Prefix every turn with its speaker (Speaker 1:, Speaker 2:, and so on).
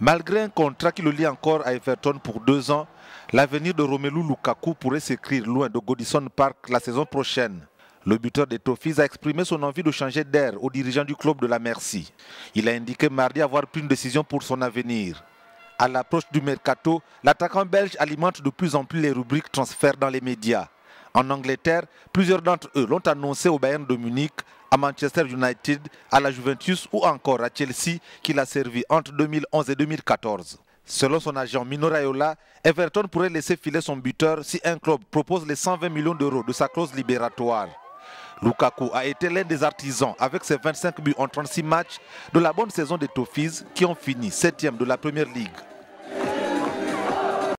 Speaker 1: Malgré un contrat qui le lie encore à Everton pour deux ans, l'avenir de Romelu Lukaku pourrait s'écrire loin de Godison Park la saison prochaine. Le buteur des Toffees a exprimé son envie de changer d'air aux dirigeants du club de la Merci. Il a indiqué mardi avoir pris une décision pour son avenir. À l'approche du mercato, l'attaquant belge alimente de plus en plus les rubriques transferts dans les médias. En Angleterre, plusieurs d'entre eux l'ont annoncé au Bayern de Munich, à Manchester United, à la Juventus ou encore à Chelsea qu'il a servi entre 2011 et 2014. Selon son agent Mino Raiola, Everton pourrait laisser filer son buteur si un club propose les 120 millions d'euros de sa clause libératoire. Lukaku a été l'un des artisans, avec ses 25 buts en 36 matchs, de la bonne saison des Toffees qui ont fini 7e de la Première Ligue.